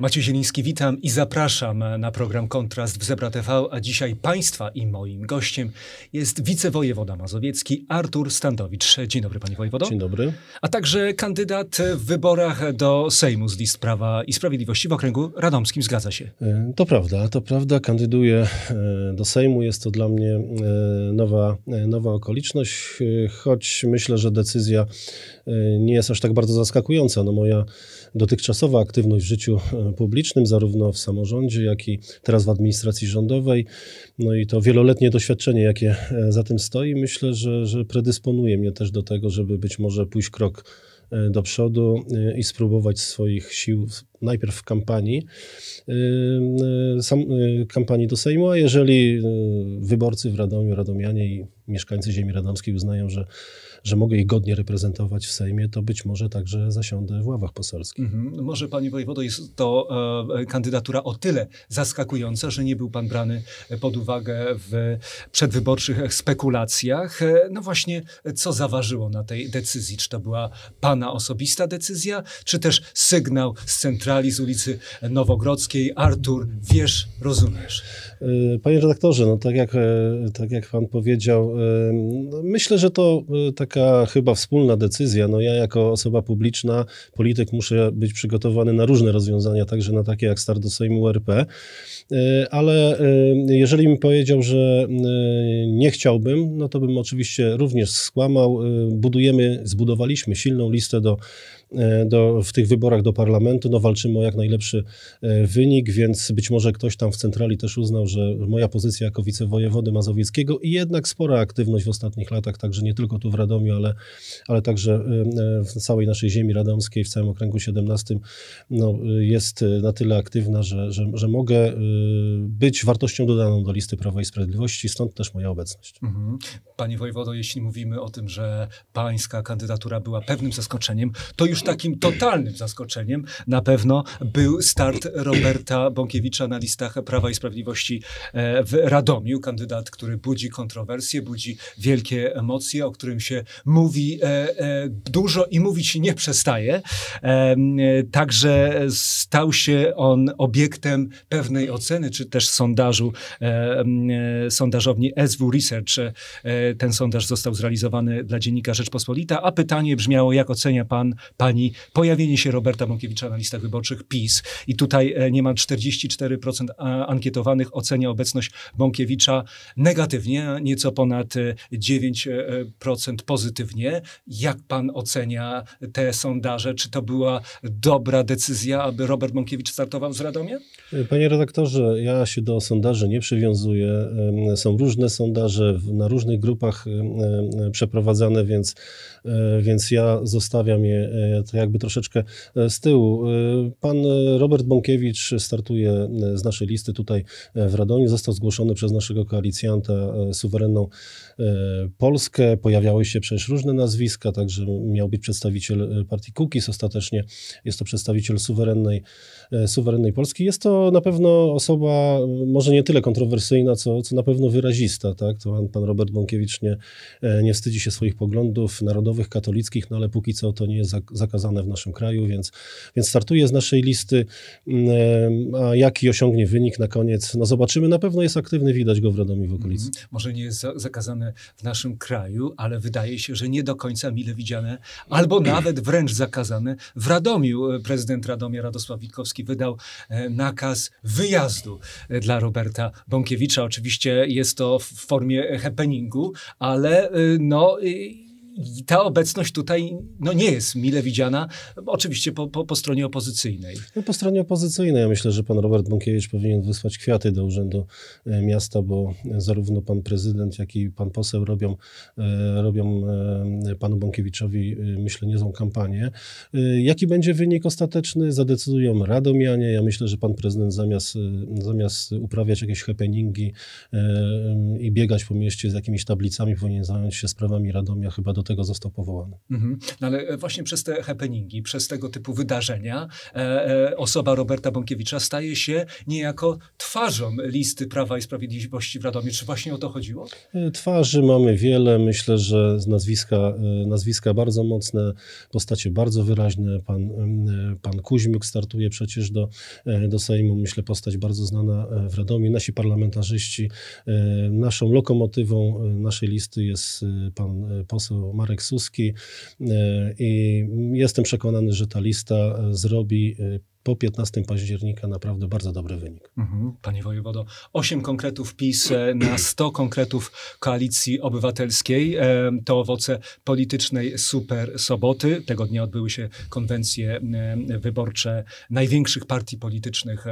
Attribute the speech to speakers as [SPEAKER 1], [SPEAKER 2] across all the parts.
[SPEAKER 1] Maciej Zieliński, witam i zapraszam na program Kontrast w Zebra TV, a dzisiaj Państwa i moim gościem jest wicewojewoda mazowiecki Artur Standowicz. Dzień dobry Panie Wojewodo. Dzień dobry. A także kandydat w wyborach do Sejmu z list Prawa i Sprawiedliwości w okręgu radomskim. Zgadza się?
[SPEAKER 2] E, to prawda, to prawda. Kandyduję e, do Sejmu. Jest to dla mnie e, nowa, nowa okoliczność, choć myślę, że decyzja nie jest aż tak bardzo zaskakująca. No moja dotychczasowa aktywność w życiu publicznym, zarówno w samorządzie, jak i teraz w administracji rządowej. No i to wieloletnie doświadczenie, jakie e, za tym stoi, myślę, że, że predysponuje mnie też do tego, żeby być może pójść krok e, do przodu e, i spróbować swoich sił najpierw w kampanii, y, y, sam, y, kampanii do Sejmu, a jeżeli wyborcy w Radomiu, Radomianie i mieszkańcy ziemi radomskiej uznają, że że mogę ich godnie reprezentować w Sejmie, to być może także zasiądę w ławach poselskich. Mhm.
[SPEAKER 1] Może, panie wojewodo, jest to e, kandydatura o tyle zaskakująca, że nie był pan brany pod uwagę w przedwyborczych spekulacjach. E, no właśnie, co zaważyło na tej decyzji? Czy to była pana osobista decyzja, czy też sygnał z centralnej z ulicy Nowogrodzkiej. Artur, wiesz, rozumiesz.
[SPEAKER 2] E, panie redaktorze, no tak jak, e, tak jak pan powiedział, e, no myślę, że to taka chyba wspólna decyzja. No ja jako osoba publiczna, polityk muszę być przygotowany na różne rozwiązania, także na takie jak start do Sejmu RP, ale jeżeli mi powiedział, że nie chciałbym, no to bym oczywiście również skłamał. Budujemy, zbudowaliśmy silną listę do E, do, w tych wyborach do parlamentu. No walczymy o jak najlepszy e, wynik, więc być może ktoś tam w centrali też uznał, że moja pozycja jako wicewojewody mazowieckiego i jednak spora aktywność w ostatnich latach, także nie tylko tu w Radomiu, ale, ale także e, w całej naszej ziemi radomskiej, w całym okręgu 17 no, jest na tyle aktywna, że, że, że mogę być wartością dodaną do listy Prawa i Sprawiedliwości, stąd też moja obecność. Mhm.
[SPEAKER 1] Panie Wojewodo, jeśli mówimy o tym, że pańska kandydatura była pewnym zaskoczeniem, to już już takim totalnym zaskoczeniem na pewno był start Roberta Bąkiewicza na listach Prawa i Sprawiedliwości e, w Radomiu. Kandydat, który budzi kontrowersje, budzi wielkie emocje, o którym się mówi e, e, dużo i mówić nie przestaje. Także stał się on obiektem pewnej oceny, czy też sondażu sondażowni SW Research. Ten sondaż został zrealizowany dla dziennika Rzeczpospolita, a pytanie brzmiało, jak ocenia pan, pani kampanii, pojawienie się Roberta Bąkiewicza na listach wyborczych PiS i tutaj e, niemal 44% ankietowanych ocenia obecność Bąkiewicza negatywnie, a nieco ponad 9% e, e, pozytywnie. Jak pan ocenia te sondaże? Czy to była dobra decyzja, aby Robert Bąkiewicz startował z Radomia?
[SPEAKER 2] Panie redaktorze, ja się do sondaży nie przywiązuję. Są różne sondaże na różnych grupach przeprowadzane, więc, więc ja zostawiam je to jakby troszeczkę e, z tyłu. E, pan Robert Bąkiewicz startuje e, z naszej listy tutaj w Radoniu Został zgłoszony przez naszego koalicjanta suwerenną Polskę. Pojawiały się przecież różne nazwiska, także miał być przedstawiciel partii Kukiz. Ostatecznie jest to przedstawiciel suwerennej, suwerennej Polski. Jest to na pewno osoba może nie tyle kontrowersyjna, co, co na pewno wyrazista. Tak? To pan, pan Robert Bąkiewicz nie, nie wstydzi się swoich poglądów narodowych, katolickich, no ale póki co to nie jest za, zakazane w naszym kraju, więc, więc startuje z naszej listy. Mm, e, a jaki osiągnie wynik na koniec, no zobaczymy. Na pewno jest aktywny, widać go w Radomiu w okolicy. Mm,
[SPEAKER 1] może nie jest zakazane w naszym kraju, ale wydaje się, że nie do końca mile widziane, albo mhm. nawet wręcz zakazane. W Radomiu e, prezydent Radomia Radosław Witkowski wydał e, nakaz wyjazdu dla Roberta Bąkiewicza. Oczywiście jest to w formie happeningu, ale no i ta obecność tutaj no, nie jest mile widziana, oczywiście po, po, po stronie opozycyjnej.
[SPEAKER 2] No, po stronie opozycyjnej. Ja myślę, że pan Robert Bąkiewicz powinien wysłać kwiaty do Urzędu e, Miasta, bo zarówno pan prezydent, jak i pan poseł robią, e, robią e, panu Bąkiewiczowi, myślę, niezłą kampanię. Jaki będzie wynik ostateczny, zadecydują radomianie. Ja myślę, że pan prezydent zamiast, zamiast uprawiać jakieś happeningi i biegać po mieście z jakimiś tablicami, powinien zająć się sprawami Radomia chyba do do tego został powołany.
[SPEAKER 1] Mhm. No ale e, właśnie przez te happeningi, przez tego typu wydarzenia e, e, osoba Roberta Bąkiewicza staje się niejako twarzą listy Prawa i Sprawiedliwości w Radomiu. Czy właśnie o to chodziło?
[SPEAKER 2] E, twarzy mamy wiele. Myślę, że nazwiska, nazwiska bardzo mocne, postacie bardzo wyraźne. Pan, pan Kuźmiuk startuje przecież do, do Sejmu. Myślę, postać bardzo znana w Radomie. Nasi parlamentarzyści, naszą lokomotywą naszej listy jest pan poseł Marek Suski e, i jestem przekonany, że ta lista e, zrobi e, po 15 października naprawdę bardzo dobry wynik.
[SPEAKER 1] Mhm. Panie Wojewodo, 8 konkretów PiS e, na 100 konkretów Koalicji Obywatelskiej. E, to owoce politycznej super soboty. Tego dnia odbyły się konwencje e, wyborcze największych partii politycznych,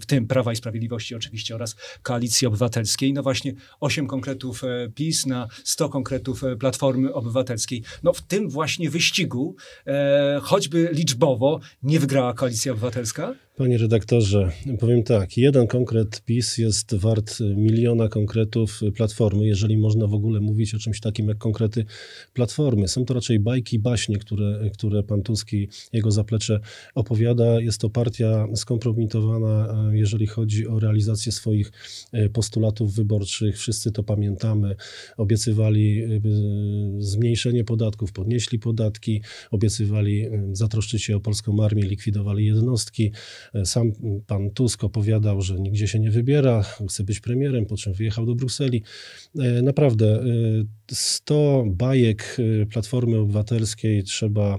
[SPEAKER 1] w tym Prawa i Sprawiedliwości oczywiście oraz Koalicji Obywatelskiej. No właśnie 8 konkretów PiS na 100 konkretów Platformy Obywatelskiej. No w tym właśnie wyścigu, choćby liczbowo, nie wygrała Koalicja Koalicja Obywatelska?
[SPEAKER 2] Panie redaktorze, powiem tak, jeden konkret PiS jest wart miliona konkretów Platformy, jeżeli można w ogóle mówić o czymś takim jak konkrety Platformy. Są to raczej bajki, baśnie, które, które pan Tuski, jego zaplecze opowiada. Jest to partia skompromitowana, e, jeżeli chodzi o realizację swoich e, postulatów wyborczych. Wszyscy to pamiętamy. Obiecywali e, zmniejszenie podatków, podnieśli podatki, obiecywali zatroszczyć się o polską armię, likwidowali jednostki sam pan Tusk opowiadał, że nigdzie się nie wybiera, chce być premierem, po czym wyjechał do Brukseli. E, naprawdę 100 e, bajek e, Platformy Obywatelskiej trzeba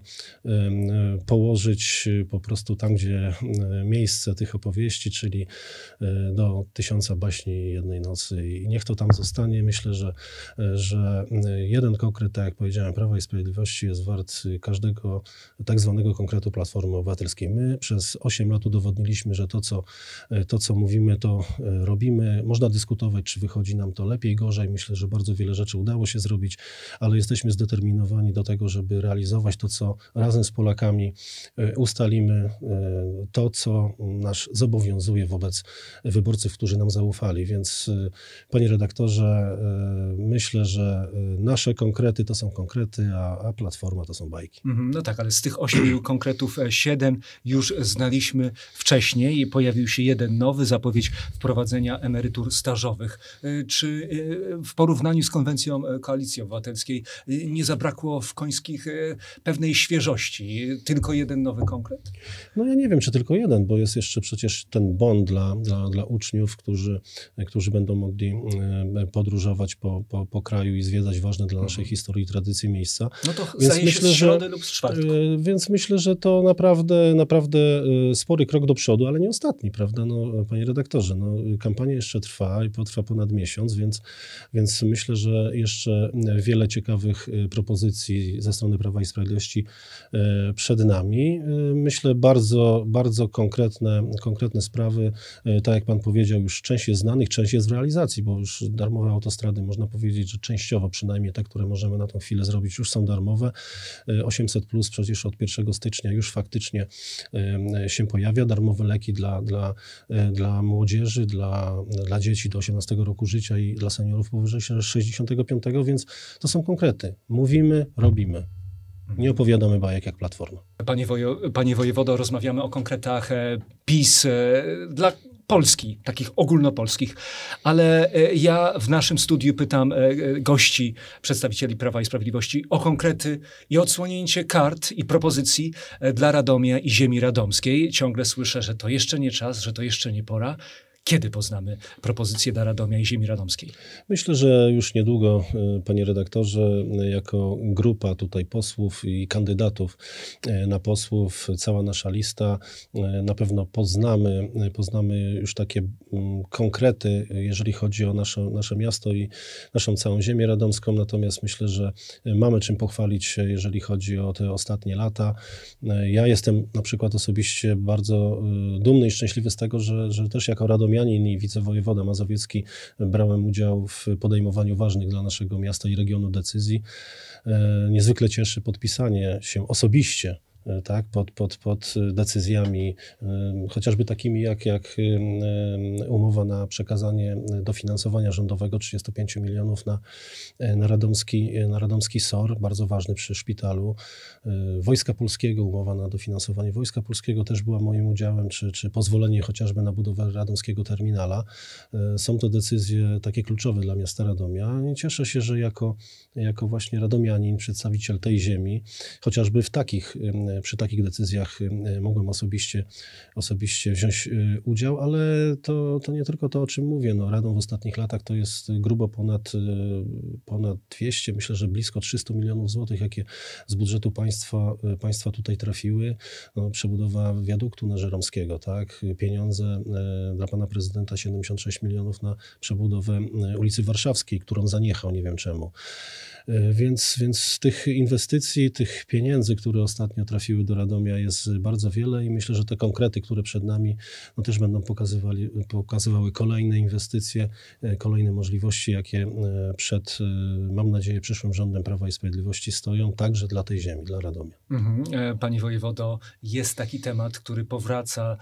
[SPEAKER 2] położyć po prostu tam, gdzie miejsce tych opowieści, czyli do no, tysiąca baśni jednej nocy i niech to tam zostanie. Myślę, że, że jeden konkret, tak jak powiedziałem, Prawa i Sprawiedliwości jest wart każdego tak zwanego konkretu Platformy Obywatelskiej. My przez 8 lat udowodniliśmy, udowodniliśmy, że to co, e, to, co mówimy, to e, robimy. Można dyskutować, czy wychodzi nam to lepiej, gorzej. Myślę, że bardzo wiele rzeczy udało się zrobić, ale jesteśmy zdeterminowani do tego, żeby realizować to, co razem z Polakami e, ustalimy, to, co nas zobowiązuje wobec wyborców, którzy nam zaufali. Więc, panie redaktorze, myślę, że nasze konkrety to są konkrety, a, a platforma to są bajki.
[SPEAKER 1] Mhm, no tak, ale z tych ośmiu konkretów siedem już znaliśmy wcześniej pojawił się jeden nowy, zapowiedź wprowadzenia emerytur stażowych. Y, czy y, w porównaniu z konwencją e, Koalicji Obywatelskiej y, nie zabrakło w Końskich e, pewnej świeżości? Tylko jeden nowy konkret?
[SPEAKER 2] No ja nie wiem, czy tylko jeden, bo jest jeszcze przecież ten bon dla, dla, dla uczniów, którzy, e, którzy będą mogli podróżować po, po, po kraju i zwiedzać ważne dla naszej mhm. historii i tradycji miejsca. No to więc myślę, że, Więc myślę, że to naprawdę, naprawdę spory krok do przodu, ale nie ostatni, prawda? No, panie redaktorze, no, kampania jeszcze trwa i potrwa ponad miesiąc, więc, więc myślę, że jeszcze wiele ciekawych e, propozycji ze strony Prawa i Sprawiedliwości e, przed nami. E, myślę, bardzo, bardzo konkretne, konkretne sprawy, tak jak pan powiedział, już część jest znanych, część jest w realizacji, bo już darmowe autostrady, można powiedzieć, że częściowo przynajmniej te, które możemy na tą chwilę zrobić, już są darmowe. 800 plus przecież od 1 stycznia już faktycznie się pojawia darmowe leki dla, dla, e, dla młodzieży, dla, dla dzieci do 18 roku życia i dla seniorów powyżej 65, więc to są konkrety. Mówimy, robimy. Nie opowiadamy bajek jak platforma.
[SPEAKER 1] Panie, wojo, panie wojewodo, rozmawiamy o konkretach e, PiS. E, dla Polski, takich ogólnopolskich, ale e, ja w naszym studiu pytam e, e, gości, przedstawicieli Prawa i Sprawiedliwości o konkrety i odsłonięcie kart i propozycji dla Radomia i ziemi radomskiej. Ciągle słyszę, że to jeszcze nie czas, że to jeszcze nie pora. Kiedy poznamy propozycję dla Radomia i ziemi radomskiej?
[SPEAKER 2] Myślę, że już niedługo, e, panie redaktorze, jako grupa tutaj posłów i kandydatów e, na posłów, cała nasza lista, e, na pewno poznamy, poznamy już takie mm, konkrety, jeżeli chodzi o nasze, nasze miasto i naszą całą ziemię radomską. Natomiast myślę, że mamy czym pochwalić się, jeżeli chodzi o te ostatnie lata. Ja jestem na przykład osobiście bardzo dumny i szczęśliwy z tego, że, że też jako Radom Radomianin i wicewojewoda mazowiecki brałem udział w podejmowaniu ważnych dla naszego miasta i regionu decyzji. E, niezwykle cieszy podpisanie się osobiście E, tak, pod, pod, pod e, decyzjami e, chociażby takimi jak, jak umowa na przekazanie dofinansowania rządowego 35 milionów na, na, radomski, na radomski SOR, bardzo ważny przy szpitalu. Wojska Polskiego, umowa na dofinansowanie Wojska Polskiego też była moim udziałem, czy, czy pozwolenie chociażby na budowę radomskiego terminala. Są to decyzje takie kluczowe dla miasta Radomia i cieszę się, że jako, jako właśnie radomianin, przedstawiciel tej ziemi, chociażby w takich E, przy takich decyzjach e, mogłem osobiście, osobiście wziąć e, udział, ale to, to nie tylko to, o czym mówię. No, radą w ostatnich latach to jest grubo ponad, ponad 200, myślę, że blisko 300 milionów złotych, jakie z budżetu państwa, państwa tutaj trafiły. No, przebudowa wiaduktu na Żeromskiego, tak? pieniądze dla pana prezydenta 76 milionów na przebudowę ulicy Warszawskiej, którą zaniechał, nie wiem czemu. E, więc, więc tych inwestycji, tych pieniędzy, które ostatnio trafiły do Radomia jest bardzo wiele i myślę, że te konkrety, które przed nami no też będą pokazywali, pokazywały kolejne inwestycje, e, kolejne możliwości, jakie e, przed, mam nadzieję, przyszłym rządem Prawa i Sprawiedliwości stoją, także dla tej ziemi, dla Radomia.
[SPEAKER 1] Mhm. Pani Wojewodo, jest taki temat, który powraca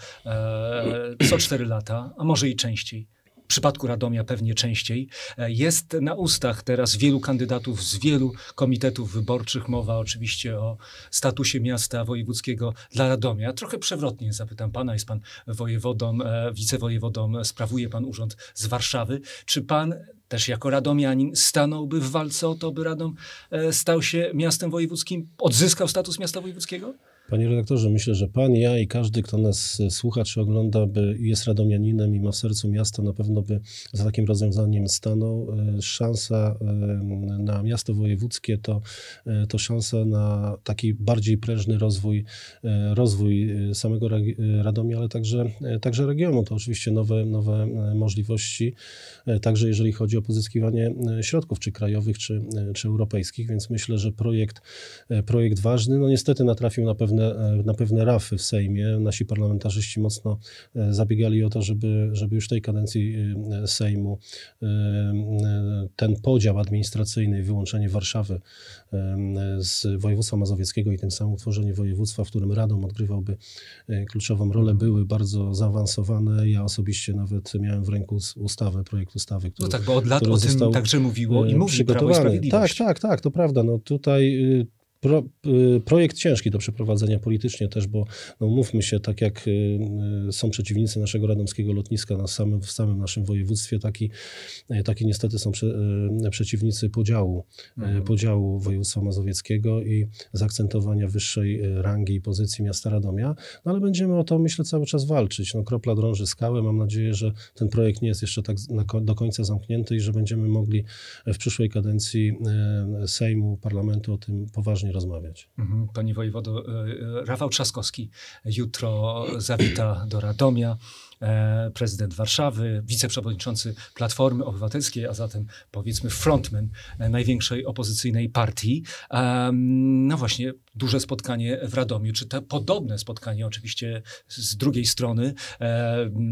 [SPEAKER 1] co cztery lata, a może i częściej przypadku Radomia pewnie częściej, e, jest na ustach teraz wielu kandydatów z wielu komitetów wyborczych. Mowa oczywiście o statusie miasta wojewódzkiego dla Radomia. Trochę przewrotnie zapytam pana, jest pan wojewodą, e, wicewojewodą, sprawuje pan urząd z Warszawy. Czy pan też jako radomianin stanąłby w walce o to, by Radom e, stał się miastem wojewódzkim, odzyskał status miasta wojewódzkiego?
[SPEAKER 2] Panie redaktorze, myślę, że pan, ja i każdy, kto nas e, słucha czy ogląda, by jest radomianinem i ma w sercu miasto, na pewno by za takim rozwiązaniem stanął. E, szansa e, na miasto wojewódzkie to, to szansa na taki bardziej prężny rozwój, rozwój samego Radomia, ale także, także regionu. To oczywiście nowe, nowe możliwości, także jeżeli chodzi o pozyskiwanie środków, czy krajowych, czy, czy europejskich, więc myślę, że projekt, projekt ważny. No niestety natrafił na pewne pewne, e, na pewne rafy w Sejmie. Nasi parlamentarzyści mocno e, zabiegali o to, żeby, żeby już w tej kadencji e, Sejmu ten podział administracyjny, wyłączenie Warszawy z województwa mazowieckiego i tym samym utworzenie województwa, w którym Radom odgrywałby kluczową rolę, mhm. były bardzo zaawansowane. Ja osobiście nawet miałem w ręku ustawę, projekt ustawy, no który No tak, bo od lat o tym także mówiło i mówi Prawo i tak, Sprawiedliwość. Tak, tak, tak, to prawda. No tutaj y, Pro, y, projekt ciężki do przeprowadzenia politycznie też, bo no, mówmy się, tak jak y, y, są przeciwnicy naszego radomskiego lotniska na samym, w samym naszym województwie, taki, taki niestety są prze, przeciwnicy podziału, mhm. podziału województwa mazowieckiego i zaakcentowania wyższej rangi i pozycji miasta Radomia, no, ale będziemy o to, myślę, cały czas walczyć. No, kropla drąży skałę, mam nadzieję, że ten projekt nie jest jeszcze tak na, do końca zamknięty i że będziemy mogli w przyszłej kadencji Sejmu, parlamentu o tym poważnie merytorycznie rozmawiać. Mhm. Panie
[SPEAKER 1] wojewodo, e, e, Rafał Trzaskowski jutro zawita do Radomia. E, prezydent Warszawy, wiceprzewodniczący Platformy Obywatelskiej, a zatem powiedzmy frontman e, największej opozycyjnej partii. E, no właśnie, duże spotkanie w Radomiu, czy te podobne spotkanie oczywiście z drugiej strony,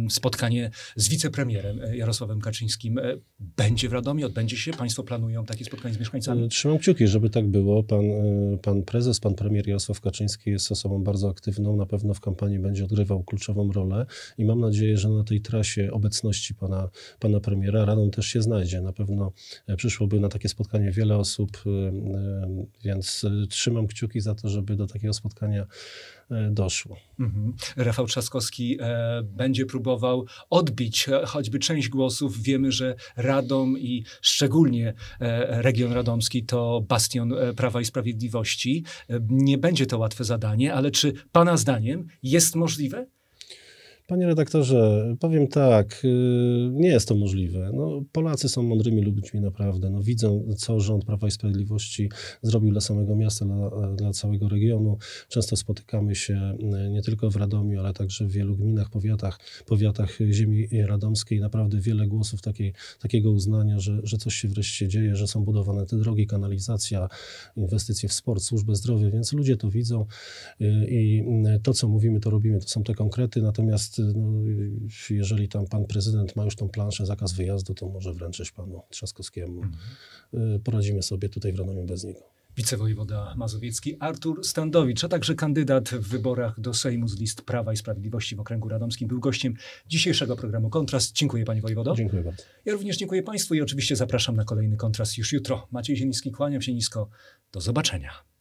[SPEAKER 1] spotkanie z wicepremierem Jarosławem Kaczyńskim będzie w Radomiu, odbędzie się? Państwo planują takie spotkanie z mieszkańcami?
[SPEAKER 2] Trzymam kciuki, żeby tak było. Pan, pan prezes, pan premier Jarosław Kaczyński jest osobą bardzo aktywną, na pewno w kampanii będzie odgrywał kluczową rolę i mam nadzieję, nadzieję, że na tej trasie obecności pana, pana premiera radą też się znajdzie. Na pewno e, przyszłoby na takie spotkanie wiele osób, e, e, więc trzymam kciuki za to, żeby do takiego spotkania doszło. Mhm.
[SPEAKER 1] Rafał Trzaskowski e, będzie próbował odbić choćby część głosów. Wiemy, że Radom i szczególnie e, region radomski to bastion Prawa i Sprawiedliwości. E, nie będzie to łatwe zadanie, ale czy Pana zdaniem jest możliwe?
[SPEAKER 2] Panie redaktorze, powiem tak, y, nie jest to możliwe. No, Polacy są mądrymi ludźmi naprawdę. No, widzą, co rząd Prawa i Sprawiedliwości zrobił dla samego miasta, dla, dla całego regionu. Często spotykamy się y, nie tylko w Radomiu, ale także w wielu gminach, powiatach, powiatach ziemi radomskiej. Naprawdę wiele głosów takiej, takiego uznania, że, że coś się wreszcie dzieje, że są budowane te drogi, kanalizacja, inwestycje w sport, służbę zdrowia, więc ludzie to widzą y, i to, co mówimy, to robimy. To są te konkrety, natomiast no, jeżeli tam pan prezydent ma już tą planszę, zakaz wyjazdu, to może wręczyć panu Trzaskowskiemu. Mhm. Y, poradzimy sobie tutaj w Radomiu bez niego
[SPEAKER 1] wicewojewoda mazowiecki Artur Standowicz, a także kandydat w wyborach do Sejmu z list Prawa i Sprawiedliwości w Okręgu Radomskim, był gościem dzisiejszego programu Kontrast. Dziękuję Panie Wojewodo. Dziękuję bardzo. Ja również dziękuję Państwu i oczywiście zapraszam na kolejny Kontrast już jutro. Maciej Zieliński, kłaniam się nisko. Do zobaczenia.